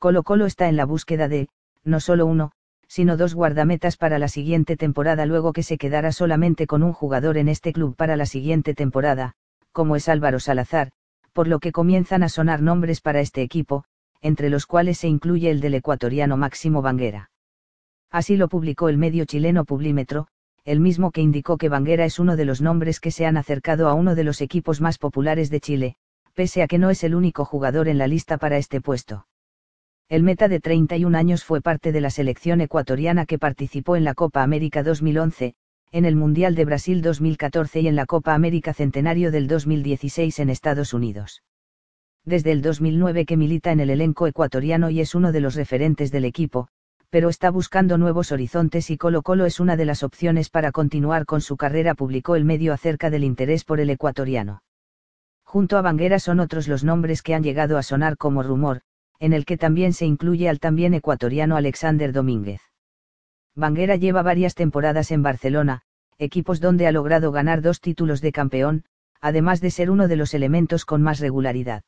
Colo Colo está en la búsqueda de, no solo uno, sino dos guardametas para la siguiente temporada luego que se quedará solamente con un jugador en este club para la siguiente temporada, como es Álvaro Salazar, por lo que comienzan a sonar nombres para este equipo, entre los cuales se incluye el del ecuatoriano Máximo Banguera. Así lo publicó el medio chileno Publímetro, el mismo que indicó que Banguera es uno de los nombres que se han acercado a uno de los equipos más populares de Chile, pese a que no es el único jugador en la lista para este puesto. El meta de 31 años fue parte de la selección ecuatoriana que participó en la Copa América 2011, en el Mundial de Brasil 2014 y en la Copa América Centenario del 2016 en Estados Unidos. Desde el 2009 que milita en el elenco ecuatoriano y es uno de los referentes del equipo, pero está buscando nuevos horizontes y Colo Colo es una de las opciones para continuar con su carrera, publicó el medio acerca del interés por el ecuatoriano. Junto a Banguera son otros los nombres que han llegado a sonar como rumor, en el que también se incluye al también ecuatoriano Alexander Domínguez. Banguera lleva varias temporadas en Barcelona, equipos donde ha logrado ganar dos títulos de campeón, además de ser uno de los elementos con más regularidad.